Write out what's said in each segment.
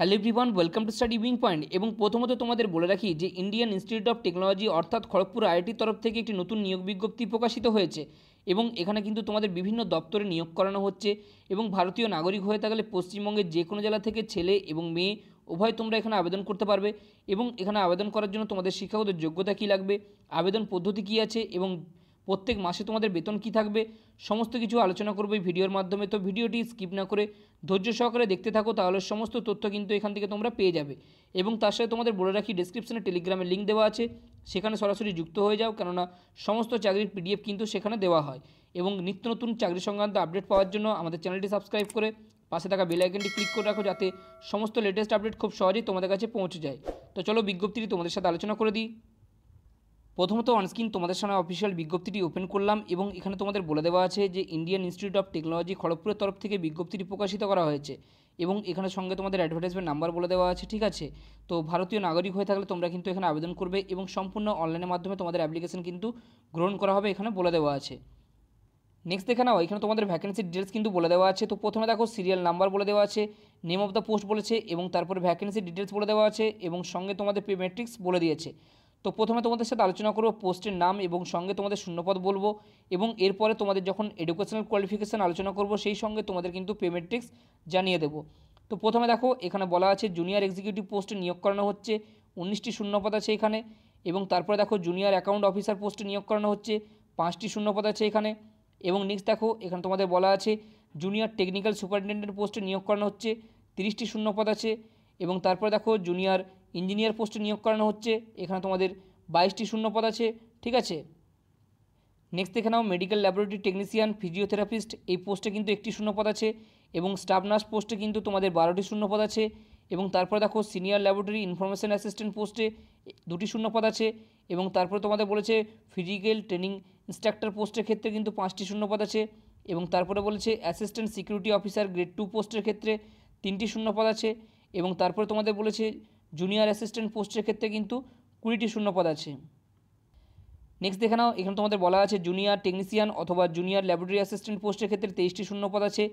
hello everyone welcome to study wing point এবং প্রথমত তোমাদের বলে রাখি যে ইন্ডিয়ান ইনস্টিটিউট অফ টেকনোলজি অর্থাৎ খড়গপুর আইআইটির তরফ থেকে একটি নতুন নিয়োগ বিজ্ঞপ্তি প্রকাশিত হয়েছে এবং এখানে কিন্তু তোমাদের বিভিন্ন দপ্তরে নিয়োগ করানো হচ্ছে এবং ভারতীয় নাগরিক হয়ে থাকলে পশ্চিমবঙ্গের যে কোনো জেলা থেকে ছেলে এবং মেয়ে উভয় তোমরা এখানে আবেদন করতে পারবে এবং এখানে আবেদন করার জন্য তোমাদের শিক্ষাগত যোগ্যতা কী লাগবে আবেদন পদ্ধতি কী আছে এবং প্রত্যেক মাসে তোমাদের বেতন কি থাকবে সমস্ত কিছু আলোচনা করবে এই ভিডিওর মাধ্যমে তো ভিডিওটি স্কিপ না করে ধৈর্য সহকারে দেখতে থাকো তাহলে সমস্ত তথ্য কিন্তু এখান থেকে তোমরা পেয়ে যাবে এবং তার সাথে তোমাদের বলে রাখি ডিসক্রিপশনে টেলিগ্রামের লিঙ্ক দেওয়া আছে সেখানে সরাসরি যুক্ত হয়ে যাও কেননা সমস্ত চাকরির পিডিএফ কিন্তু সেখানে দেওয়া হয় এবং নিত্য নতুন চাকরি সংক্রান্ত আপডেট পাওয়ার জন্য আমাদের চ্যানেলটি সাবস্ক্রাইব করে পাশে থাকা বেল আইকনটি ক্লিক করে রাখো যাতে সমস্ত লেটেস্ট আপডেট খুব সহজেই তোমাদের কাছে পৌঁছে যায় তো চলো বিজ্ঞপ্তিটি তোমাদের সাথে আলোচনা করে দিই প্রথমত অনস্ক্রিন তোমাদের সামনে অফিসিয়াল বিজ্ঞপ্তিটি ওপেন করলাম এবং এখানে তোমাদের বলে দেওয়া আছে যে ইন্ডিয়ান ইনস্টিটিউট অফ টেকনোলজি খড়গপুরের তরফ থেকে বিজ্ঞপ্তিটি প্রকাশিত করা হয়েছে এবং এখানে সঙ্গে তোমাদের অ্যাডভার্টাইজমেন্ট নাম্বার বলে দেওয়া আছে ঠিক আছে তো ভারতীয় নাগরিক হয়ে থাকলে তোমরা কিন্তু এখানে আবেদন করবে এবং সম্পূর্ণ অনলাইনের মাধ্যমে তোমাদের অ্যাপ্লিকেশন কিন্তু গ্রহণ করা হবে এখানে বলে দেওয়া আছে নেক্সট দেখে নাও এখানে তোমাদের ভ্যাকেন্সির ডিটেলস কিন্তু বলে দেওয়া আছে তো প্রথমে দেখো সিরিয়াল নাম্বার বলে দেওয়া আছে নেম অফ দ্য পোস্ট বলেছে এবং তারপরে ভ্যাকেন্সির ডিটেলস বলে দেওয়া আছে এবং সঙ্গে তোমাদের পে ম্যাট্রিক্স বলে দিয়েছে তো প্রথমে তোমাদের সাথে আলোচনা করবো পোস্টের নাম এবং সঙ্গে তোমাদের শূন্যপদ বলবো এবং এরপরে তোমাদের যখন এডুকেশনাল কোয়ালিফিকেশান আলোচনা করব সেই সঙ্গে তোমাদের কিন্তু পেমেট্রিক্স জানিয়ে দেবো তো প্রথমে দেখো এখানে বলা আছে জুনিয়র এক্সিকিউটিভ পোস্টে নিয়োগ করানো হচ্ছে উনিশটি শূন্যপদ আছে এখানে এবং তারপরে দেখো জুনিয়র অ্যাকাউন্ট অফিসার পোস্টে নিয়োগ করানো হচ্ছে পাঁচটি শূন্যপদ আছে এখানে এবং নেক্সট দেখো এখানে তোমাদের বলা আছে জুনিয়র টেকনিক্যাল সুপারিনটেন্ডেন্ট পোস্টে নিয়োগ করানো হচ্ছে তিরিশটি শূন্যপদ আছে এবং তারপর দেখো জুনিয়র ইঞ্জিনিয়ার পোস্টে নিয়োগ করানো হচ্ছে এখানে তোমাদের বাইশটি শূন্যপদ আছে ঠিক আছে নেক্সট দেখে নাও মেডিকেল ল্যাবরেটরি টেকনিশিয়ান ফিজিওথেরাপিস্ট এই পোস্টে কিন্তু একটি শূন্যপদ আছে এবং স্টাফ নার্স পোস্টে কিন্তু তোমাদের বারোটি শূন্যপদ আছে এবং তারপর দেখো সিনিয়র ল্যাবরেটরি ইনফরমেশন অ্যাসিস্ট্যান্ট পোস্টে দুটি শূন্যপদ আছে এবং তারপরে তোমাদের বলেছে ফিজিক্যাল ট্রেনিং ইনস্ট্রাক্টর পোস্টের ক্ষেত্রে কিন্তু পাঁচটি শূন্যপদ আছে এবং তারপরে বলেছে assistant security officer grade two পোস্টের ক্ষেত্রে তিনটি শূন্যপদ আছে এবং তারপরে তোমাদের বলেছে জুনিয়র অ্যাসিস্ট্যান্ট পোস্টের ক্ষেত্রে কিন্তু কুড়িটি শূন্যপদ আছে নেক্সট দেখে নাও এখানে তোমাদের বলা আছে জুনিয়র টেকনিশিয়ান অথবা জুনিয়র ল্যাবরেটরি অ্যাসিস্ট্যান্ট পোস্টের ক্ষেত্রে তেইশটি শূন্যপদ আছে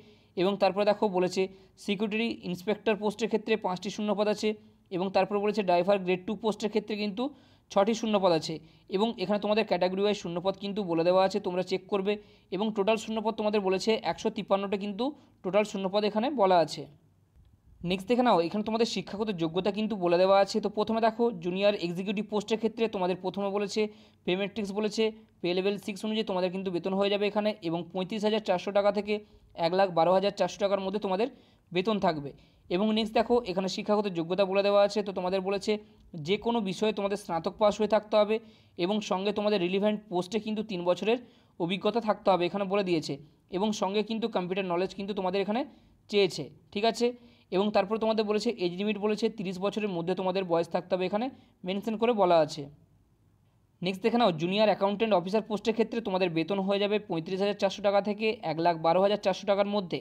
এবং তারপরে দেখো বলেছে সিকিউরিটি ইন্সপেক্টর পোস্টের ক্ষেত্রে পাঁচটি শূন্যপদ আছে এবং তারপরে বলেছে ড্রাইভার গ্রেড টু পোস্টের ক্ষেত্রে কিন্তু ছটি শূন্যপদ আছে এবং এখানে তোমাদের ক্যাটাগরি ওয়াইজ শূন্যপদ কিন্তু বলে দেওয়া আছে তোমরা চেক করবে এবং টোটাল শূন্যপদ তোমাদের বলেছে একশো তিপ্পান্নটা কিন্তু টোটাল শূন্যপদ এখানে বলা আছে নেক্সট দেখে নাও এখানে তোমাদের শিক্ষাগত যোগ্যতা কিন্তু বলে দেওয়া আছে তো প্রথমে দেখো জুনিয়র এক্সিকিউটিভ পোস্টের ক্ষেত্রে তোমাদের প্রথমে বলেছে পে ম্যাট্রিক্স বলেছে পে লেভেল সিক্স অনুযায়ী তোমাদের কিন্তু বেতন হয়ে যাবে এখানে এবং পঁয়ত্রিশ হাজার চারশো টাকা থেকে এক লাখ বারো হাজার চারশো টাকার মধ্যে তোমাদের বেতন থাকবে এবং নেক্সট দেখো এখানে শিক্ষাগত যোগ্যতা বলে দেওয়া আছে তো তোমাদের বলেছে যে কোনো বিষয়ে তোমাদের স্নাতক পাস হয়ে থাকতে হবে এবং সঙ্গে তোমাদের রিলিভেন্ট পোস্টে কিন্তু তিন বছরের অভিজ্ঞতা থাকতে হবে এখানে বলে দিয়েছে এবং সঙ্গে কিন্তু কম্পিউটার নলেজ কিন্তু তোমাদের এখানে চেয়েছে ঠিক আছে এবং তারপর তোমাদের বলেছে এজ লিমিট বলেছে তিরিশ বছরের মধ্যে তোমাদের বয়স থাকতে হবে এখানে মেনশন করে বলা আছে নেক্সট দেখে নাও জুনিয়র অ্যাকাউন্টেন্ট অফিসার পোস্টের ক্ষেত্রে তোমাদের বেতন হয়ে যাবে পঁয়ত্রিশ হাজার চারশো টাকা থেকে এক লাখ বারো হাজার চারশো টাকার মধ্যে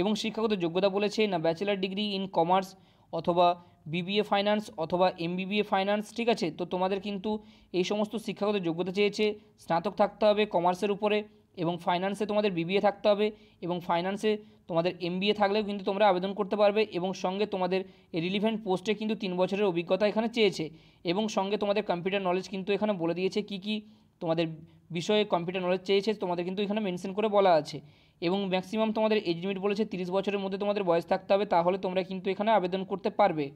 এবং শিক্ষাগত যোগ্যতা বলেছে না ব্যাচেলার ডিগ্রি ইন কমার্স অথবা বিবিএ ফাইন্যান্স অথবা এমবিবিএ ফাইন্যান্স ঠিক আছে তো তোমাদের কিন্তু এই সমস্ত শিক্ষাগত যোগ্যতা চেয়েছে স্নাতক থাকতে হবে কমার্সের উপরে এবং ফাইন্যান্সে তোমাদের বিবিএ থাকতে হবে এবং ফাইন্যান্সে তোমাদের এমবিএ থাকলেও কিন্তু তোমরা আবেদন করতে পারবে এবং সঙ্গে তোমাদের রিলিভেন্ট পোস্টে কিন্তু তিন বছরের অভিজ্ঞতা এখানে চেয়েছে এবং সঙ্গে তোমাদের কম্পিউটার নলেজ কিন্তু এখানে বলে দিয়েছে কি কি তোমাদের বিষয়ে কম্পিউটার নলেজ চেয়েছে তোমাদের কিন্তু এখানে মেনশন করে বলা আছে এবং ম্যাক্সিমাম তোমাদের এজ লিমিট বলেছে তিরিশ বছরের মধ্যে তোমাদের বয়স থাকতে হবে তাহলে তোমরা কিন্তু এখানে আবেদন করতে পারবে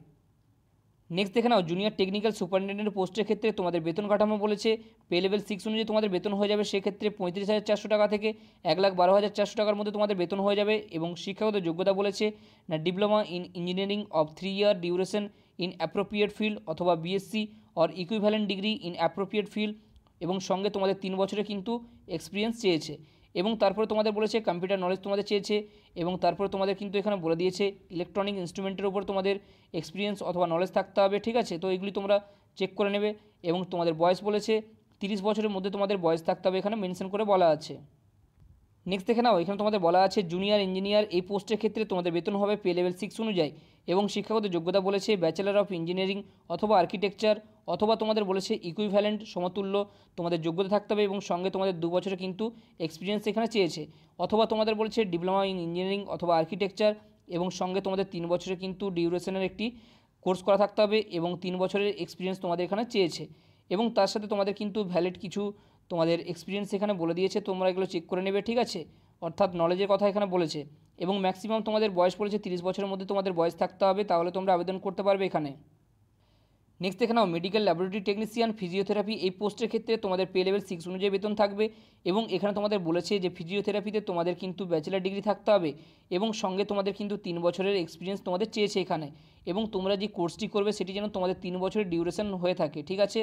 নেক্সট দেখে নাও জুনিয়র টেকনিক্যাল সুপারিনটেন্ডেন্ট পোস্টের ক্ষেত্রে তোমাদের বেতন কাঠামো বলেছে পে লেভেল সিক্স অনুযায়ী তোমাদের বেতন হয়ে যাবে সেক্ষেত্রে পঁয়ত্রিশ হাজার চারশো টাকা থেকে এক লাখ বারো হাজার চারশো টাকার মধ্যে তোমাদের বেতন হয়ে যাবে এবং শিক্ষাগত যোগ্যতা বলেছে না diploma in engineering of three year duration in appropriate field অথবা BSc or equivalent degree in appropriate field এবং সঙ্গে তোমাদের তিন বছরে কিন্তু এক্সপিরিয়েন্স চেয়েছে এবং তারপরে তোমাদের বলেছে কম্পিউটার নলেজ তোমাদের চেয়েছে এবং তারপরে তোমাদের কিন্তু এখানে বলে দিয়েছে ইলেকট্রনিক ইনস্ট্রুমেন্টের উপর তোমাদের এক্সপিরিয়েন্স অথবা নলেজ থাকতে হবে ঠিক আছে তো এগুলি তোমরা চেক করে নেবে এবং তোমাদের বয়স বলেছে তিরিশ বছরের মধ্যে তোমাদের বয়স থাকতে হবে এখানে মেনশন করে বলা আছে নেক্সট দেখে নাও এখানে তোমাদের বলা আছে জুনিয়র ইঞ্জিনিয়ার এই পোস্টের ক্ষেত্রে তোমাদের বেতন হবে পে লেভেল সিক্স অনুযায়ী এবং শিক্ষাগত যোগ্যতা বলেছে ব্যাচেলার অফ ইঞ্জিনিয়ারিং অথবা আর্কিটেকচার অথবা তোমাদের বলেছে ইকুইভ্যালেন্ট সমতুল্য তোমাদের যোগ্যতা থাকতে হবে এবং সঙ্গে তোমাদের দু বছরে কিন্তু এক্সপিরিয়েন্স এখানে চেয়েছে অথবা তোমাদের বলেছে ডিপ্লোমা ইন ইঞ্জিনিয়ারিং অথবা আর্কিটেকচার এবং সঙ্গে তোমাদের তিন বছরে কিন্তু ডিউরেশনের একটি কোর্স করা থাকতে হবে এবং তিন বছরের এক্সপিরিয়েন্স তোমাদের এখানে চেয়েছে এবং তার সাথে তোমাদের কিন্তু ভ্যালিড কিছু তোমাদের এক্সপিরিয়েন্স এখানে বলে দিয়েছে তোমরা এগুলো চেক করে নেবে ঠিক আছে অর্থাৎ নলেজের কথা এখানে বলেছে এবং ম্যাক্সিমাম তোমাদের বয়স পড়েছে তিরিশ বছরের মধ্যে তোমাদের বয়স থাকতে হবে তাহলে তোমরা আবেদন করতে পারবে এখানে নেক্সট দেখে নাও মেডিকেল ল্যাবরেটরি টেকনিশিয়ান ফিজিওথেরাপি এই পোস্টের ক্ষেত্রে তোমাদের পে লেভেল সিক্স অনুযায়ী বেতন থাকবে এবং এখানে তোমাদের বলেছে যে ফিজিওথেরাপিতে তোমাদের কিন্তু ব্যাচেলার ডিগ্রি থাকতে হবে এবং সঙ্গে তোমাদের কিন্তু তিন বছরের এক্সপিরিয়েন্স তোমাদের চেয়েছে এখানে এবং তোমরা যে কোর্সটি করবে সেটি যেন তোমাদের তিন বছরের ডিউরেশন হয়ে থাকে ঠিক আছে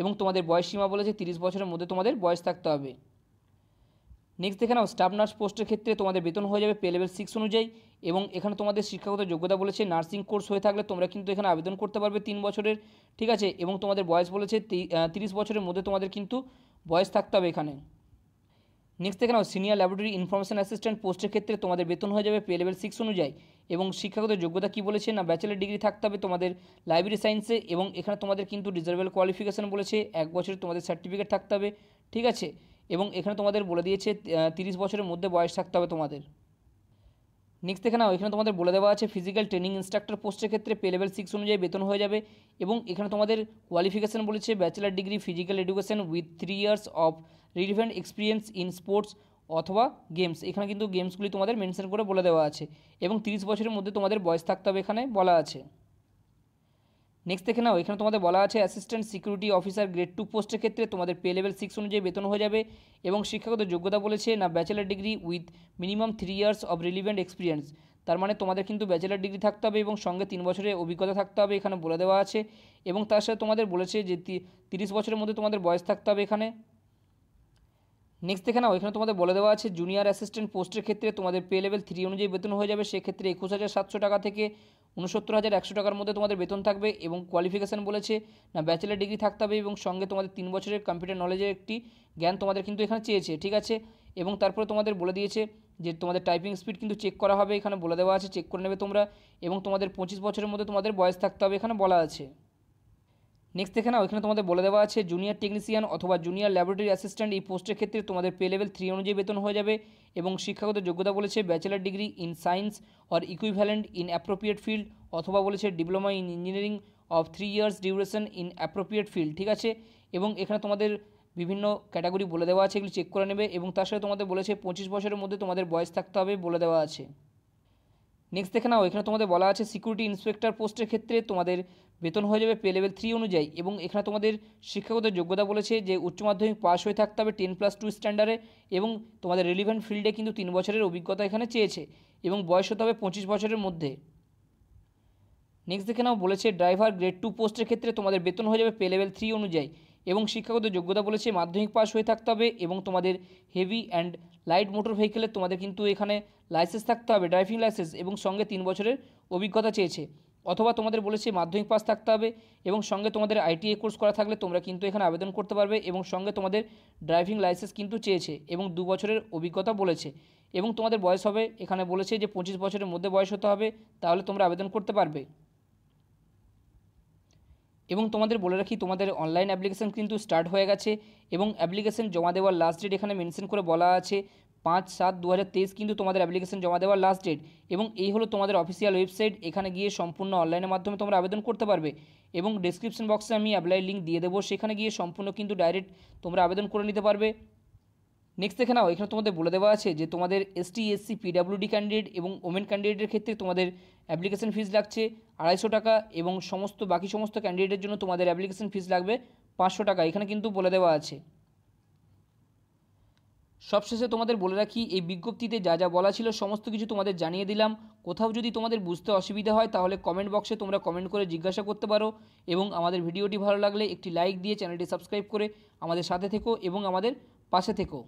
এবং তোমাদের বয়স সীমা বলেছে তিরিশ বছরের মধ্যে তোমাদের বয়স থাকতে হবে নেক্সট দেখে নাও স্টাফ নার্স পোস্টের ক্ষেত্রে তোমাদের বেতন হয়ে যাবে পে লেভেল সিক্স অনুযায়ী এবং এখানে তোমাদের শিক্ষাগত যোগ্যতা বলেছে নার্সিং কোর্স হয়ে থাকলে তোমরা কিন্তু এখানে আবেদন করতে পারবে তিন বছরের ঠিক আছে এবং তোমাদের বয়স বলেছে তিরিশ বছরের মধ্যে তোমাদের কিন্তু বয়স থাকতে হবে এখানে নেক্সট দেখে নাও সিনিয়র ল্যাবরেটরি ইনফরমেশন অ্যাসিস্ট্যান্ট পোস্টের ক্ষেত্রে তোমাদের বেতন হয়ে যাবে পে লেভেল সিক্স অনুযায়ী এবং শিক্ষাগত যোগ্যতা কি বলেছে না ব্যাচেলার ডিগ্রি থাকতে হবে তোমাদের লাইব্রেরি সায়েন্সে এবং এখানে তোমাদের কিন্তু ডিজার্ভেল কোয়ালিফিকেশান বলেছে এক বছর তোমাদের সার্টিফিকেট থাকতে হবে ঠিক আছে এবং এখানে তোমাদের বলে দিয়েছে তিরিশ বছরের মধ্যে বয়স থাকতে হবে তোমাদের নেক্সট এখানে এখানে তোমাদের বলে দেওয়া আছে ফিজিক্যাল ট্রেনিং ইনস্ট্রাক্টর পোস্টের ক্ষেত্রে পে লেভেল সিক্স অনুযায়ী বেতন হয়ে যাবে এবং এখানে তোমাদের কোয়ালিফিকেশান বলেছে bachelor degree physical education with three years of relevant experience in sports অথবা গেমস এখানে কিন্তু গেমসগুলি তোমাদের মেনশন করে বলে দেওয়া আছে এবং তিরিশ বছরের মধ্যে তোমাদের বয়স থাকতে হবে এখানে বলা আছে নেক্সট দেখে নাও এখানে তোমাদের বলা আছে assistant security officer grade two পোস্টের ক্ষেত্রে তোমাদের পে লেভেল সিক্স অনুযায়ী বেতন হয়ে যাবে এবং শিক্ষাগত যোগ্যতা বলেছে না bachelor degree with minimum three years of relevant experience তার মানে তোমাদের কিন্তু ব্যাচেলার ডিগ্রি থাকতে হবে এবং সঙ্গে তিন বছরের অভিজ্ঞতা থাকতে হবে এখানে বলে দেওয়া আছে এবং তার সাথে তোমাদের বলেছে যে তিরিশ বছরের মধ্যে তোমাদের বয়স থাকতে হবে এখানে নেক্সট দেখে নাও এখানে তোমাদের বলে দেওয়া আছে জুনিয়ার অ্যাসিস্ট্যান্ট পোস্টের ক্ষেত্রে তোমাদের পে লেভেল থ্রি অনুযায়ী বেতন হয়ে যাবে সেক্ষেত্রে একুশ হাজার সাতশো টাকা থেকে উনসত্তর হাজার একশো টাকার মধ্যে তোমাদের বেতন থাকবে এবং কোয়ালিফিকেশান বলেছে না ব্যাচেলার ডিগ্রি থাকতে হবে এবং সঙ্গে তোমাদের তিন বছরের কম্পিউটার নলেজের একটি জ্ঞান তোমাদের কিন্তু এখানে চেয়েছে ঠিক আছে এবং তারপরে তোমাদের বলে দিয়েছে যে তোমাদের টাইপিং স্পিড কিন্তু চেক করা হবে এখানে বলে দেওয়া আছে চেক করে নেবে তোমরা এবং তোমাদের পঁচিশ বছরের মধ্যে তোমাদের বয়স থাকতে হবে এখানে বলা আছে নেক্সট দেখে না ওইখানে তোমাদের বলে দেওয়া আছে জুনিয়র টেকনিশিয়ান অথবা জুনিয়র ল্যাবরেটরি অ্যাসিস্ট্যান্ট এই পোস্টের ক্ষেত্রে তোমাদের পে লেভেল থ্রি অনুযায়ী বেতন হয়ে যাবে এবং শিক্ষাগত যোগ্যতা বলেছে bachelor degree in science or equivalent in appropriate field অথবা বলেছে diploma in engineering of three years duration in appropriate field ঠিক আছে এবং এখানে তোমাদের বিভিন্ন ক্যাটাগরি বলে দেওয়া আছে এগুলি চেক করে নেবে এবং তার সাথে তোমাদের বলেছে পঁচিশ বছরের মধ্যে তোমাদের বয়স থাকতে হবে বলে দেওয়া আছে নেক্সট দেখে নাও এখানে তোমাদের বলা আছে সিকিউরিটি ইন্সপেক্টর পোস্টের ক্ষেত্রে তোমাদের বেতন হয়ে যাবে পে লেভেল থ্রি অনুযায়ী এবং এখানে তোমাদের শিক্ষাগত যোগ্যতা বলেছে যে উচ্চ মাধ্যমিক পাশ হয়ে থাকতে হবে টেন প্লাস টু স্ট্যান্ডার্ডে এবং তোমাদের রিলিভেন্ট ফিল্ডে কিন্তু তিন বছরের অভিজ্ঞতা এখানে চেয়েছে এবং বয়স হতে হবে পঁচিশ বছরের মধ্যে নেক্সট দেখে নাও বলেছে ড্রাইভার গ্রেড টু পোস্টের ক্ষেত্রে তোমাদের বেতন হয়ে যাবে পে লেভেল থ্রি অনুযায়ী এবং শিক্ষাগত যোগ্যতা বলেছে মাধ্যমিক পাশ হয়ে থাকতে হবে এবং তোমাদের হেভি অ্যান্ড লাইট মোটর ভেহিকেলের তোমাদের কিন্তু এখানে লাইসেন্স থাকতে হবে ড্রাইভিং লাইসেন্স এবং সঙ্গে তিন বছরের অভিজ্ঞতা চেয়েছে অথবা তোমাদের বলেছি মাধ্যমিক পাস থাকতে হবে এবং সঙ্গে তোমাদের আইটিআই কোর্স করা থাকলে তোমরা কিন্তু এখানে আবেদন করতে পারবে এবং সঙ্গে তোমাদের ড্রাইভিং লাইসেন্স কিন্তু চেয়েছে এবং দু বছরের অভিজ্ঞতা বলেছে এবং তোমাদের বয়স হবে এখানে বলেছে যে পঁচিশ বছরের মধ্যে বয়স হতে হবে তাহলে তোমরা আবেদন করতে পারবে এবং তোমাদের বলে রাখি তোমাদের অনলাইন অ্যাপ্লিকেশান কিন্তু স্টার্ট হয়ে গেছে এবং অ্যাপ্লিকেশান জমা দেওয়ার লাস্ট ডেট এখানে মেনশন করে বলা আছে পাঁচ সাত দু কিন্তু তোমাদের অ্যাপ্লিকেশান জমা দেওয়ার লাস্ট ডেট এবং এই হলো তোমাদের অফিসিয়াল ওয়েবসাইট এখানে গিয়ে সম্পূর্ণ অনলাইনের মাধ্যমে তোমরা আবেদন করতে পারবে এবং ডিসক্রিপশন বক্সে আমি অ্যাপ্লাই লিঙ্ক দিয়ে দেবো সেখানে গিয়ে সম্পূর্ণ কিন্তু ডাইরেক্ট তোমরা আবেদন করে নিতে পারবে নেক্সট দেখে নাও এখানে তোমাদের বলে দেওয়া আছে যে তোমাদের এসটি এসসি পিডাব্লিউডি ক্যান্ডিডেট এবং ওমেন ক্যান্ডিডেটের ক্ষেত্রে তোমাদের অ্যাপ্লিকেশন ফিস লাগছে আড়াইশো টাকা এবং সমস্ত বাকি সমস্ত ক্যান্ডিডেটের জন্য তোমাদের অ্যাপ্লিকেশন ফিস লাগবে পাঁচশো টাকা এখানে কিন্তু বলে দেওয়া আছে সবশেষে তোমাদের বলে রাখি এই বিজ্ঞপ্তিতে যা যা বলা ছিল সমস্ত কিছু তোমাদের জানিয়ে দিলাম কোথাও যদি তোমাদের বুঝতে অসুবিধা হয় তাহলে কমেন্ট বক্সে তোমরা কমেন্ট করে জিজ্ঞাসা করতে পারো এবং আমাদের ভিডিওটি ভালো লাগলে একটি লাইক দিয়ে চ্যানেলটি সাবস্ক্রাইব করে আমাদের সাথে থেকো এবং আমাদের পাশে থেকো